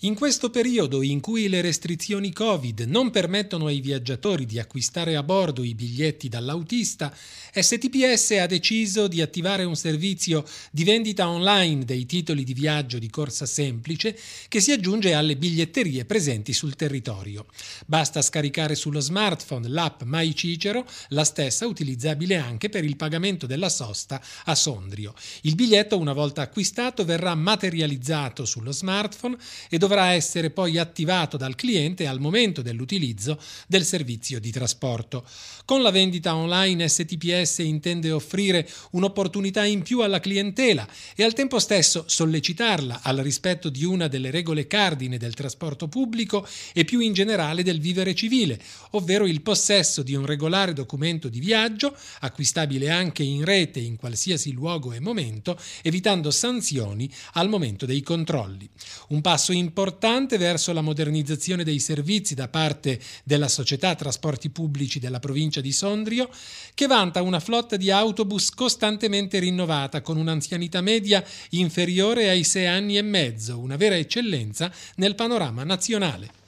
In questo periodo in cui le restrizioni Covid non permettono ai viaggiatori di acquistare a bordo i biglietti dall'autista, STPS ha deciso di attivare un servizio di vendita online dei titoli di viaggio di corsa semplice che si aggiunge alle biglietterie presenti sul territorio. Basta scaricare sullo smartphone l'app My Cicero, la stessa utilizzabile anche per il pagamento della sosta a Sondrio. Il biglietto una volta acquistato verrà materializzato sullo smartphone e dovrà essere poi attivato dal cliente al momento dell'utilizzo del servizio di trasporto. Con la vendita online STPS intende offrire un'opportunità in più alla clientela e al tempo stesso sollecitarla al rispetto di una delle regole cardine del trasporto pubblico e più in generale del vivere civile, ovvero il possesso di un regolare documento di viaggio, acquistabile anche in rete in qualsiasi luogo e momento, evitando sanzioni al momento dei controlli. Un passo importante importante verso la modernizzazione dei servizi da parte della società trasporti pubblici della provincia di Sondrio, che vanta una flotta di autobus costantemente rinnovata con un'anzianità media inferiore ai sei anni e mezzo, una vera eccellenza nel panorama nazionale.